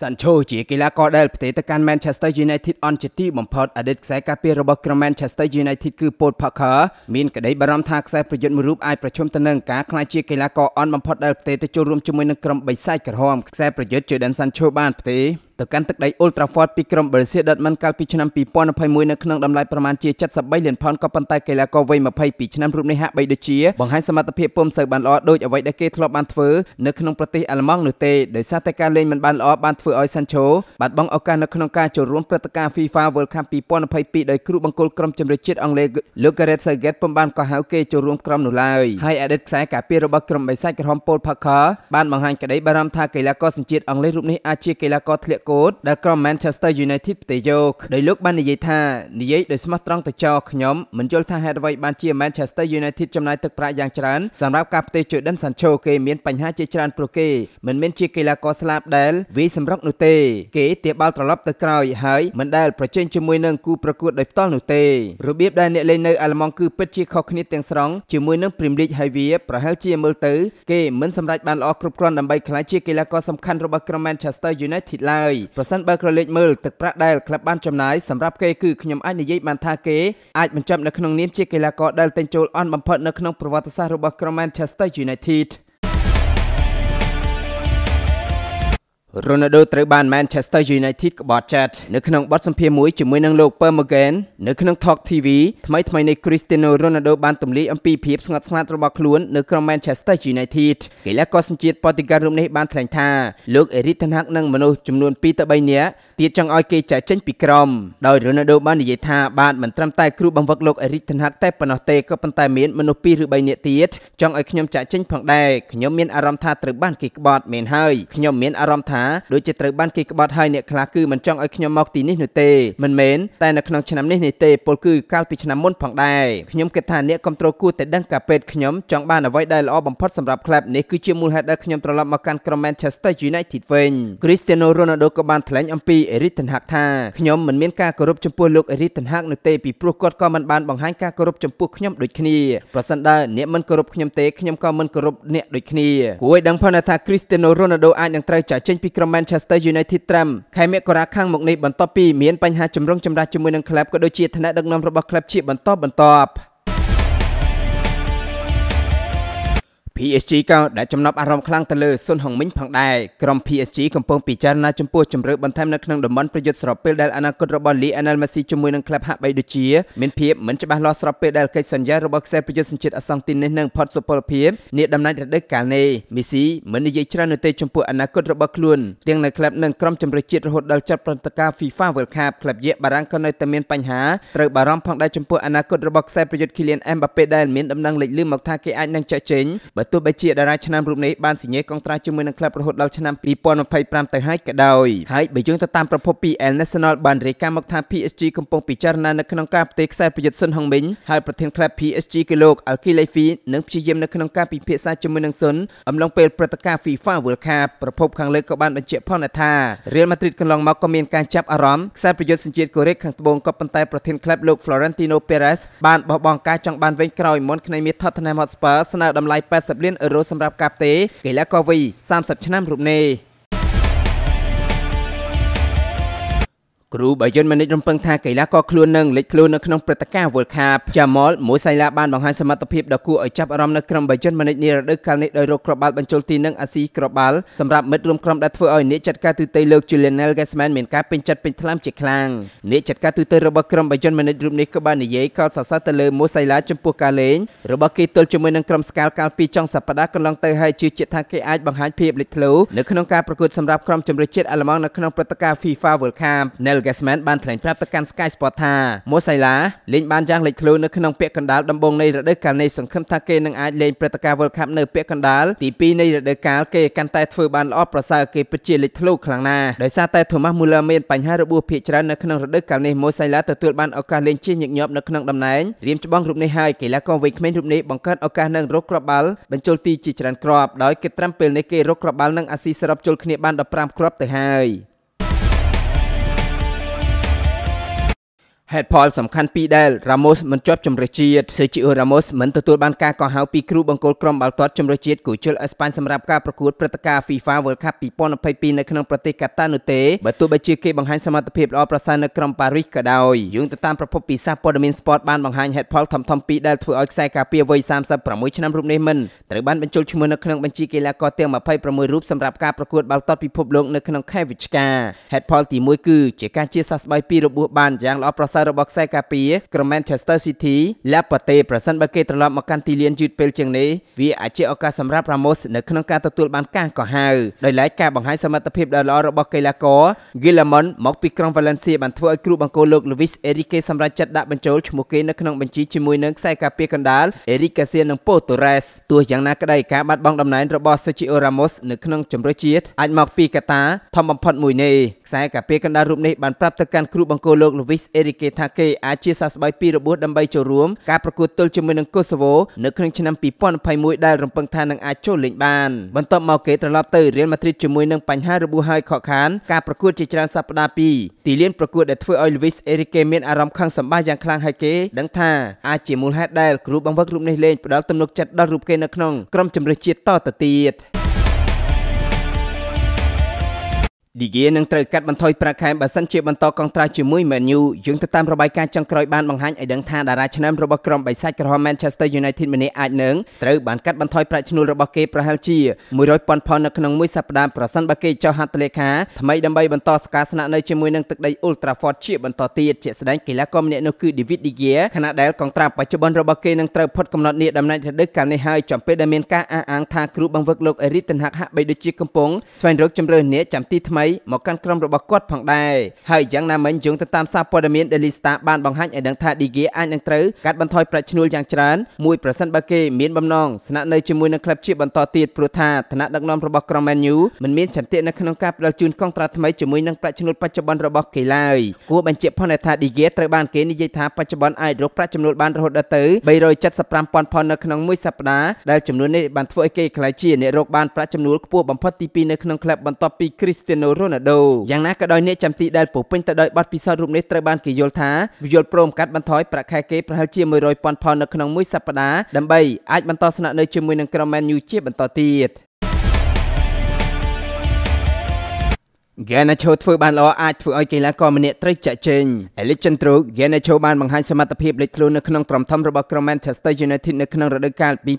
Sancho ជាកីឡាករដែលផ្ទេរទៅកាន់ Manchester United អន់ជាទីបំផុតអតីតខ្សែការពាររបស់ក្រុម Manchester United គឺ Paul Parker មានក្តីបារម្ភថាខ្សែប្រយុទ្ធមួយរូបអាចប្រឈមទៅនឹងការក្លាយជា កីឡាករអន់បំផុតដែលផ្ទេរទៅចូលរួមជាមួយនឹងក្រុមបិសាចក្រហមខ្សែប្រយុទ្ធ Jadon Sancho បានផ្ទេរទៅកាន់ទឹកដី Old Trafford ពីក្រុម Borussia Dortmund កាលពីឆ្នាំ2021នៅក្នុងតម្លៃប្រមាណជា73លានផោនក៏ប៉ុន្តែកីឡាករវ័យ22ឆ្នាំរូបនេះហាក់បីដូចជាបង្ហាញសមត្ថភាពពុំសូវបានល្អដូចអ្វីដែលគេធ្លាប់បានធ្វើនៅក្នុងប្រទេសអាល្លឺម៉ង់នោះទេដោយសារតែការលេងមិនបានល្អបានធ្វើឲ្យ Sancho បាត់បង់ឱកាសនៅក្នុងការចូលរួមព្រឹត្តិការណ៍ FIFA World Cup 2022ដោយគ្រូបង្គោលក្រុមជម្រើសជាតិអង់គ្លេសលោក Gareth Southgate ពុំបានកោះហៅគេចូលរួមក្រុមនោះឡើយហើយអតីតខ្សែការពាររបស់ក្រុមបិសាចក្រហម Paul Parker បានបង្ហាញក្តីបារម្ភថាកីឡាករសញ្ជាតិអង់គ្លេសរូបនេះអាចជាកីឡាករធ្លាក់គកូតដែលក្រុម Manchester United ផ្ទេរយកដោយលោកបាននិយាយថានិយាយដោយស្មោះត្រង់ទៅចោខ្ញុំមិនយល់ថាហេតុអ្វីបានជា Manchester United ចំណាយទឹកប្រាក់យ៉ាងច្រើនសម្រាប់ការផ្ទេរជូដិនសាន់ឆូគេមានបញ្ហាជាច្រើនព្រោះគេ មិនមានជាកីឡាករស្លាប់ដែលវាយសម្រុកនោះទេ គេទាបាល់ត្រឡប់ទៅក្រោយហើយមិនដែលប្រជែងជាមួយនឹងគូប្រកួតដោយផ្ទាល់នោះទេរបៀបដែលអ្នកលេងនៅអាល្លឺម៉ង់គឺពិតជាខុសគ្នាទាំងស្រុងជាមួយនឹង Premier League ហើយវាប្រហែលជាមើលទៅគេមិនសម្រេចបានល្អគ្រប់គ្រាន់ដើម្បីក្លាយជាកីឡាករសំខាន់របស់ក្រុម Manchester United ឡើយប្រសិនបើក្រឡេកមើលទឹកប្រាក់ដែលក្លឹបបានចំណាយសម្រាប់គេគឺខ្ញុំអាចនិយាយបានថាគេអាចបញ្ចប់នៅក្នុងនាមជាកីឡាករដែលទិញចូលអន់បំផុតនៅក្នុងប្រវត្តិសាស្ត្ររបស់ក្រុម Manchester United Ronaldo ត្រូវបាន Manchester United ក្បត់ចិត្តនៅក្នុងបទសម្ភាសន៍មួយជាមួយនឹងលោក Permagan នៅក្នុង Talk TV ថ្មីថ្មីនេះ Cristiano Ronaldo បានទម្លាយអំពីភាពស្ងប់ស្ងាត់របស់ខ្លួននៅក្រុម Manchester United កីឡាករសញ្ជាតិប៉ូទុយហ្គាល់រូបនេះបានថ្លែងថាលោក Erik ten Hag និងមនុស្សចំនួន2ទៅ3នាក់ទៀតចង់ឲ្យគេចាក់ចេញពីក្រមដោយរ៉ូណាល់ដូបាននិយាយថាបាទមិនត្រឹមតែគ្រូបង្វឹកលោកអេរិកថនហាត់តែប៉ុណ្ណោះទេក៏ប៉ុន្តែមានមនុស្ស2ឬ3នាក់ទៀតចង់ឲ្យខ្ញុំចាក់ចេញផងដែរខ្ញុំមានអារម្មណ៍ថាត្រូវបានគេក្បត់មែនហើយខ្ញុំមានអារម្មណ៍ថាដូចជាត្រូវបានគេក្បត់ហើយអ្នកខ្លះគឺមិនចង់ឲ្យខ្ញុំមកទីនេះនោះទេមិនមែនតែនៅក្នុងឆ្នាំនេះនេះទេពលគឺកាលពីឆ្នាំមុនផងដែរខ្ញុំគិតថាអ្នកគ្រប់គ្រងគួរតែដឹងការពេទ្យខ្ញុំចង់បានអ្វីដែលល្អបំផុតសម្រាប់ក្លឹបនេះគឺជាមូលហេតុដែលខ្ញុំត្រឡប់មកកាន់ក្រុម Manchester United វិញ Cristiano Ronaldo ក៏បានថ្លែងអំពីអេរីតិនហាក់ថាខ្ញុំមិនមានការគោរពចំពោះលោកអេរីតិនហាក់នោះទេពីព្រោះគាត់ក៏មិនបានបង្ហាញការគោរពចំពោះខ្ញុំដូចគ្នាប្រសិនបើអ្នកមិនគោរពខ្ញុំទេខ្ញុំក៏មិនគោរពអ្នកដូចគ្នាគួរឲ្យដឹងផងថា Cristiano Ronaldo អាចនឹងត្រូវចាក់ចេញពីក្រុម Manchester United ត្រឹមខែមករាខាងមុខនេះបន្ទាប់ពីមានបញ្ហាចម្រងចម្រាស់ជាមួយនឹងក្លឹបក៏ដូចជាថ្នាក់ដឹកនាំរបស់ក្លឹបជាបន្តបន្ទាប់ PSG ក៏ដែលចំណាប់អារម្មណ៍ខ្លាំងទៅលើស៊ុនហុងមីងផងដែរក្រុម PSG កំពុងពិចារណាចំពោះជំរឿបន្ថែមនៅក្នុងតំបន់ប្រយុទ្ធស្របពេលដែលអនាគតរបស់លីអែនែលមេស៊ីជាមួយនឹងក្លឹបហាក់បីដូចជាមានភាពមិនច្បាស់លាស់ស្របពេលដែលកិច្ចសន្យារបស់ខ្សែប្រយុទ្ធសញ្ជាតិអសង់ទីនេះនឹងផុតសុពលភាពនេះដំណាច់រដូវកាលនេះមេស៊ីមិននិយាយច្រើននោះទេចំពោះអនាគតរបស់ខ្លួនទាំងនៅក្លឹបនិងក្រុមជម្រើសជាតិរហូតដល់ចាត់ព្រឹត្តិការណ៍ FIFA World Cup ក្លឹបយេបារាំងក៏នៅតែមានបញ្ហាត្រូវបារម្ភផងដែរចំពោះអនាគតរបស់ខ្សែប្រយុទ្ធ Kylian Mbappe ដែលមានដំណឹងលេចលឺមកថាគេអាចនឹងចាក់ចេញបើបើទោះបីជាតារាឆ្នាំរូបនេះបានសញ្ញាកងត្រាជាមួយនឹងក្លឹបរហូតដល់ឆ្នាំ2025ទៅហើយក៏ដោយហើយបើយោងទៅតាមប្រភព PL National បានរាយការណ៍មកថា PSG កំពុងពិចារណានៅក្នុងការផ្ទេរខ្សែប្រយុទ្ធស៊ុនហុងមីងហើយប្រធានក្លឹប PSG គឺលោក Alki Laifi នឹងព្យាយាមនៅក្នុងការពិភាក្សាជាមួយនឹងស៊ុនអំឡុងពេលព្រឹត្តិការណ៍ FIFA World Cup ប្រភពខាងលើក៏បានបញ្ជាក់ផងថា Real Madrid កន្លងមកក៏មាន ការចាប់អារម្មណ៍ខ្សែប្រយុទ្ធសញ្ជាតិកូរ៉េខាងត្បូងក៏ប៉ុន្តែប្រធានក្លឹបលោក Florentino Perez បានបោះបង់ការចង់បានវិញក្រោយមុនក្នុងមេថតថ្នាក់ Hotspur ស្នើតម្លៃ80 50លានអឺរ៉ូសម្រាប់ការផ្ទេរកីឡាករវ័យ30ឆ្នាំរូបនេះគ្រូបាយិនម៉ានិចរំពឹងថាកីឡាករខ្លួននឹងលេចខ្លួននៅក្នុងព្រឹត្តិការណ៍ World Cup ចាម៉លមួយសៃឡាបានបង្ហាញសមត្ថភាពដ៏គួរឲ្យចាប់អារម្មណ៍នៅក្រុមបាយិនម៉ានិចនារដូវកាលនេះដោយរកគ្រាប់បាល់បញ្ចូលទី1អាស៊ីគ្រាប់បាល់សម្រាប់មិត្តរួមក្រុមដែលធ្វើឲ្យអ្នកចាត់ការទូតលើក Lionel Gasman មានការពេញចិត្តពេញថ្លើមជាខ្លាំងអ្នកចាត់ការទូតរបស់ក្រុមបាយិនម៉ានិចរូបនេះក៏បាននិយាយកោតសរសើរទៅលើមួយសៃឡាចំពោះការលេងរបស់គេទល់ជាមួយនឹងក្រុមស្កាល់កាលពីចុងសប្តាហ៍កន្លងទៅហើយជឿជាក់ថាគេអាចបង្ហាញភាពលេចធ្លោនៅក្នុងការប្រកួតសម្រាប់ក្រុមជម្រើសជាតិអាល្លឺម៉ង់នៅក្នុងព្រឹត្តិការណ៍ FIFA World Cup Gasman បានថ្លែងប្រាប់ទៅកាន់ Sky Sport ថាម៉ូសៃឡាលេងបានយ៉ាងលេចធ្លោនៅក្នុងពាក់កណ្ដាលដំបូងនៃរដូវកាលនេះសង្ឃឹមថាគេនឹងអាចលេងព្រឹត្តិការណ៍ World Cup នៅ ពាក់កណ្ដាលទី2នៃរដូវកាលគេកាន់តែធ្វើបានល្អប្រសើរគេពិតជាលេចធ្លោខ្លាំងណាស់ដោយសារតែ Thomas Muller មានបញ្ហារបួសភាគច្រើននៅក្នុងរដូវកាលនេះម៉ូសៃឡាទទួលបានឱកាសលេងជាញឹកញាប់នៅក្នុងតំណែងរៀមច្បងរូបនេះហើយកីឡាករវ័យក្មេងរូបនេះបង្កើតឱកាសនឹងរកគ្រាប់បាល់បញ្ចូលទីជាច្រើនគ្រាប់ដោយគិតត្រឹមពេលនេះគេរកគ្រាប់បាល់នឹងអាស៊ីសរុបជុលគ្នាបាន15គ្រាប់ទៅហើយហេតុផលសំខាន់ពីរដែលរ៉ាម៉ូសមិនជាប់ជំរះជាតិសេជីអូរ៉ាម៉ូសមិនទទួលបានការកោះហៅពីគ្រូបង្គោលក្រុមបាល់ទាត់ជំរះជាតិគូជលអេស្ប៉ាញសម្រាប់ការប្រកួតព្រឹត្តិការណ៍ FIFA World Cup 2022នៅក្នុងប្រទេសកាតានោះទេបើទោះបីជាគេបង្ហាញសមត្ថភាពល្អប្រសើរនៅក្រុមប៉ារីសក៏ដោយយោងទៅតាមប្រភពពីសារព័ត៌មាន Sport បានបង្ហាញហេតុផលធំៗពីរដែលធ្វើឲ្យខ្សែការពារវ័យ36ឆ្នាំរូបនេះមិនត្រូវបានបញ្ចូលឈ្មោះនៅក្នុងបញ្ជីកីឡាករទាំង26រូបសម្រាប់ការប្រកួតបាល់ទាត់ពិភពលោកនៅក្នុងខែវិច្ឆិកាហេតុផលទី1គឺជាការជាសះស្បើយពីរបួសបានយ៉ាងល្អប្រសើរសិលរបស់ខ្សែការពារក្រុម Manchester City លាប៉ាតេប្រសិនបើគេត្រឡប់មកកាន់ទីលានយឺតពេលជាងនេះវាអាចជាឱកាសសម្រាប់ Ramos នៅក្នុងការទទួលបានការកោះហៅដោយឡែកការបង្ហាញសមត្ថភាពដ៏ល្អរបស់កីឡាករ Gilamon មកពីក្រុង Valencia បានធ្វើឲ្យគ្រូបង្គោលលោក Luis Enrique សម្រេចចិត្តដាក់បញ្ចូលឈ្មោះគេនៅក្នុងបញ្ជីជាមួយនឹងខ្សែការពារកណ្ដាល Eric Garcia និង Pau Torres ទោះយ៉ាងណាក្តីការបាត់បង់តំណែងរបស់ Sergio Ramos នៅក្នុងជម្រើសជាតិអាច មកពីកត្តាធំបំផុតមួយនេះខ្សែការពារកណ្ដាលរូបនេះបានប្រាប់ទៅកាន់គ្រូបង្គោលលោក Luis Enrique ថាគេអាចជាសះស្បើយពីរបួសដើម្បីចូលរួមការប្រកួតទល់ជាមួយនឹងកូសាវូនៅក្នុងឆ្នាំ2021ដែលរំពឹងថានឹងអាចចូលលេងបាន បន្ទាប់មកគេត្រឡប់ទៅរៀលម៉ាឌ្រីតជាមួយនឹងបញ្ហារបួសហើយខកខានការប្រកួតជាច្រើនសប្តាហ៍2ទីលានប្រកួតដែលធ្វើឲ្យ Luis Enrique មានអារម្មណ៍ខឹងសម្បាយ៉ាងខ្លាំងហើយគេដឹងថាអាចជាមូលហេតុដែលគ្រូបង្វឹករូបនេះលេងផ្ដល់ទំនុកចិត្តដល់រូបគេនៅក្នុងក្រុមជម្រើសជាតិតទៅទៀតឌីហ្គានឹងត្រូវកាត់បន្ថយប្រាក់ខែបើសិនជាបន្តកងត្រាស់ជាមួយ Man U យើងទៅតាមរបាយការណ៍ចុងក្រោយបានបង្ហាញឲ្យដឹងថាតារាឆ្នាំរបស់ក្រុមបិសាចក្រហម Manchester United ម្នាក់អាចនឹងត្រូវបានកាត់បន្ថយប្រាក់ឈ្នួលរបស់គេប្រហែលជា100ពាន់ផុននៅក្នុងមួយសប្តាហ៍ប្រសិនបើគេចុះហត្ថលេខាថ្មីដើម្បីបន្តសការស្នាក់នៅជាមួយនឹងទឹកដី Old Trafford ជាបន្តទៀតជាស្ដែងកីឡាករម្នាក់នោះគឺ David De Gea ខណៈដែលកងត្រាស់បច្ចុប្បន្នរបស់គេនឹងត្រូវផុតកំណត់នេះដំណាច់រដូវកាលនេះហើយចំពេលដែលមានការអះអាងថាគ្រូបង្វឹកលោក Erik ten Hag ហាក់បីដូចជាកំពុងស្វែងរកជំរឿនអ្នកចាំទីថ្មីមីមកកាន់ក្រុមរបស់គាត់ផងដែរហើយយ៉ាងណាមិញយោងទៅតាមសារព័ត៌មាន Daily Star បានបង្ហាញឲ្យដឹងថា De Gea អាចនឹងត្រូវកាត់បន្ថយប្រាក់ឈ្នួលយ៉ាងច្រើនមួយប្រសិនបើគេមានបំណងស្នាក់នៅជាមួយនឹងក្លឹបជាបន្តទៀតព្រោះថាឋានៈដឹកនាំរបស់ក្រុម Man U មិនមានចន្ទៈនៅក្នុងការផ្ដល់ជូនកងត្រាថ្មីជាមួយនឹងប្រាក់ឈ្នួលបច្ចុប្បន្នរបស់គេឡើយគួរបញ្ជាក់ផងថា De Gea ត្រូវបានគេនិយាយថាបច្ចុប្បន្នអាចរកប្រាក់ចំណូលបានរហូតដល់ទៅ375,000ផុននៅក្នុងមួយសប្តាហ៍ដែលចំនួននេះបានធ្វើឲ្យគេក្លាយជាអ្នករកបានប្រាក់ចំណូលខ្ពស់បំផុតទី2នៅក្នុងក្លឹបបន្ទាប់ពី Cristiano រ៉ូណាល់ដូយ៉ាងណាក៏ដោយអ្នកចាំទីដែលពោពេញទៅដោយបទពិសោធន៍រូបនេះត្រូវបានគេយល់ថាវាយល់ព្រមកាត់បន្ថយប្រាក់ខែគេប្រហែលជា100,000ផុននៅក្នុងមួយសប្តាហ៍ដើម្បីអាចបន្តស្នាក់នៅជាមួយនឹងក្រុម Man U ជាបន្តទៀតហ្គេណាឈូធ្វើបានល្អអាចធ្វើឲ្យកីឡាករម្នាក់ត្រូវចាក់ចេញអេលីចិនត្រូហ្គេណាឈូបានបង្ហាញសមត្ថភាពលេចខ្លួននៅក្នុងក្រុមធំរបស់ក្រុម Manchester United នៅក្នុងរដូវកាល2022-2023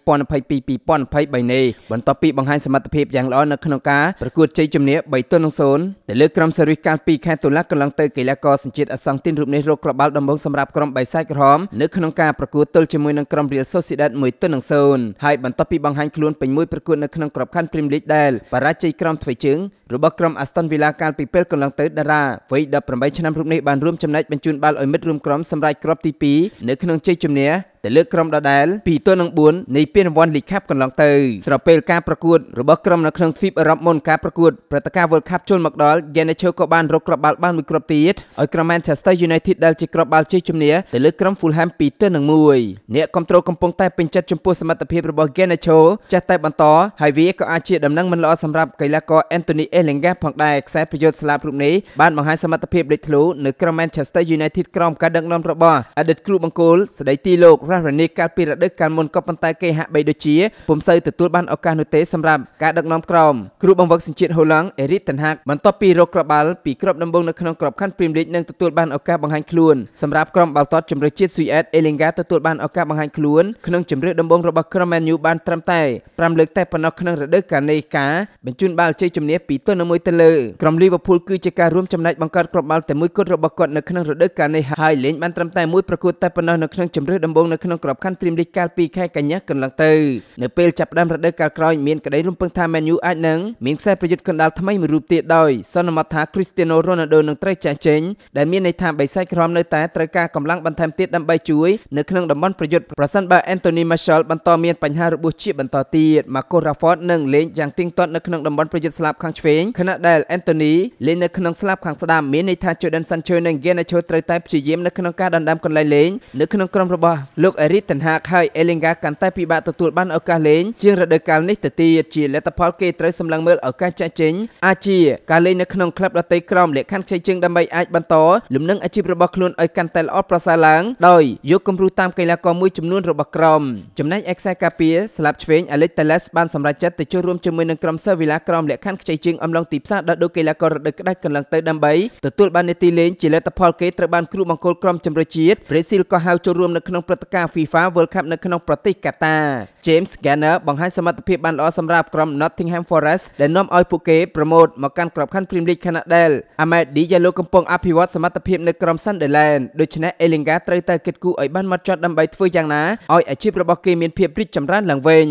នេះបន្ទាប់ពីបង្ហាញសមត្ថភាពយ៉ាងល្អនៅក្នុងការប្រកួតជ័យជំនះ3ទល់នឹង0ទៅលើក្រុមសេរីកាលពីខែតុលាកន្លងទៅកីឡាករសញ្ជាតិអាសង់ទីនរូបនេះរកក្របាល់ដំបងសម្រាប់ក្រុមបៃសាយក្រមនៅក្នុងការប្រកួតទល់ជាមួយនឹងក្រុម Real Sociedad 1ទល់នឹង0ហើយបន្ទាប់ពីបង្ហាញខ្លួនពេញមួយប្រកួតនៅក្នុងក្របខ័ណ្ឌ Premier League ដែលបរាជ័យក្រុមធ្វើជើងរបស់ក្រុម Aston Villa កាលពីពេលកន្លងទៅតារាវ័យ18ឆ្នាំរូបនេះបានរួមចំណែកបញ្ជូនបាល់ឲ្យមិត្តរួមក្រុមសម្រេចគ្រាប់ទី2នៅក្នុងជ័យជំនះទៅលើក្រុមដដែល ពីទល់នឹង4នៃពានរង្វាន់ League Cup កន្លងទៅស្របពេលការប្រកួតរបស់ក្រុមនៅក្នុងទ្វីបអឺរ៉ុបមុនការប្រកួតព្រឹត្តិការណ៍ World Cup ចូលមកដល់ Janacho ក៏បានរកគ្រាប់បាល់បានមួយគ្រាប់ទៀតឲ្យក្រុម Manchester United ដែលជាគ្រាប់បាល់ជ័យជំនះទៅលើក្រុម Fulham ពីទល់នឹង1អ្នកគ្រប់គ្រងកំពុងតែពេញចិត្តចំពោះសមត្ថភាពរបស់ Janacho ចេះតែបន្តហើយវាក៏អាចជាដំណឹងមិនល្អសម្រាប់កីឡាករ Anthony Elanga ផងដែរខ្សែប្រយុទ្ធស្លាបរូបនេះបានបង្ហាញសមត្ថភាពលេចធ្លោនៅក្រុម Manchester United ក្រោមការដឹកនាំរបស់អតីតគ្រូបង្គោលស្ដីទីលោកប្រាស់រនីកាលពីរដូវកាលមុនក៏ប៉ុន្តែគេហាក់បីដូចជាពុំសូវទទួលបានឱកាសនោះទេសម្រាប់ការដឹកនាំក្រុមគ្រូបង្វឹកសញ្ជាតិហូឡង់អេរីតតានហាកបន្ទាប់ពីរកក្របបាល់ពីក្របដំបូងនៅក្នុងក្របខ័ណ្ឌព្រីមលីកនឹងទទួលបានឱកាសបង្ហាញខ្លួនសម្រាប់ក្រុមបាល់ទាត់ជម្រើសជាតិស៊ុយអែតអេលីងហ្កាទទួលបានឱកាសបង្ហាញខ្លួនក្នុងជម្រើសដំបូងរបស់ក្រុមមែនយូបានត្រឹមតែ5លើកតែប៉ុណ្ណោះក្នុងរដូវកាលនេះការបញ្ជូនបាល់ជ័យជំនះពីទល់នឹងមួយទៅលើក្រុមលីវើពូលគឺជាការរួមចំណែកបង្កើតក្របបាល់តែមួយគត់របស់គាត់នៅក្នុងរដូវកាលនេះហើយលេងបានត្រឹមតែមួយប្រកួតតែប៉ុណ្ណោះនៅក្នុងជម្រើសដំបូងនៅក្នុងក្របខ័ណ្ឌព្រីមលីកកាលពីខែកញ្ញាកន្លងទៅនៅពេលចាប់ផ្ដើមរដូវកាលក្រោយមានក្តីរំពឹងថា Man U អាចនឹងមានខ្សែប្រយុទ្ធកណ្ដាលថ្មីមួយរូបទៀតដោយសន្មតថា Cristiano Ronaldo នឹងត្រូវចាស់ចេញដែលមានន័យថាបិសាចក្រមនៅតែត្រូវការកម្លាំងបន្ថែមទៀតដើម្បីជួយនៅក្នុងតំបន់ប្រយុទ្ធប្រសិនបើ Anthony Martial បន្តមានបញ្ហារបួសជាបន្តទៀត Marcus Rashford នឹងលេងយ៉ាងទៀងទាត់នៅក្នុងតំបន់ប្រយុទ្ធស្លាបខាងឆ្វេងខណៈដែល Anthony លេងនៅក្នុងស្លាបខាងស្ដាំមានន័យថា Jordan Sancho និង Garnacho ត្រូវតែព្យាយាមនៅក្នុងការដណ្ដើមកន្លែងលេងនៅក្នុងក្រុមរបស់លោកលោកអេរីតនហាកហើយអេលីងការកាន់តែពិបាកទទួលបានឱកាសលេងជាងរដូវកាលនេះទៅទៀតជាលទ្ធផលគេត្រូវសម្លឹងមើលឱកាសចាក់ចេញអាចជាការលេងនៅក្នុងក្លឹបដតីក្រោមលក្ខខណ្ឌខ្ចីជើងដើម្បីអាចបន្តលំនឹងអាជីពរបស់ខ្លួនឲ្យកាន់តែល្អប្រសើរឡើងដោយយកគំរូតាមកីឡាករមួយចំនួនរបស់ក្រុមចំណែកអេខ្សែកាពីស្លាប់ឆ្វេងអាលិចតាឡេសបានសម្រេចចិត្តទៅចូលរួមជាមួយនឹងក្រុមសាវីឡាក្រោមលក្ខខណ្ឌខ្ចីជើងអំឡុងទីផ្សារដល់ដូចកីឡាកររដូវក្តៅកន្លងទៅដើម្បីទទួលបាននីតិលេងជាលទ្ធផលគេត្រូវបានគ្រូបង្គោលក្រុមជម្រើសជាតិប្រេស៊ីលក៏ហៅចូលរួមនៅក្នុងព្រឹត្តិការណ៍ការ FIFA World Cup នៅក្នុងប្រទេសកាតា James Garner បង្ហាញសមត្ថភាពបានល្អសម្រាប់ក្រុម Nottingham Forest ដែលនាំឲ្យពួកគេប្រម៉ូទមកកាន់ក្របខ័ណ្ឌ Premier League ខណៈដែល Ahmed Diallo កំពុងអភិវឌ្ឍសមត្ថភាពនៅក្រុម Sunderland ដូច្នេះ Elanga ត្រូវតែគិតគូរឲ្យបានម៉ត់ចត់ដើម្បីធ្វើយ៉ាងណាឲ្យអាជីពរបស់គេមានភាពរីកចម្រើនឡើងវិញ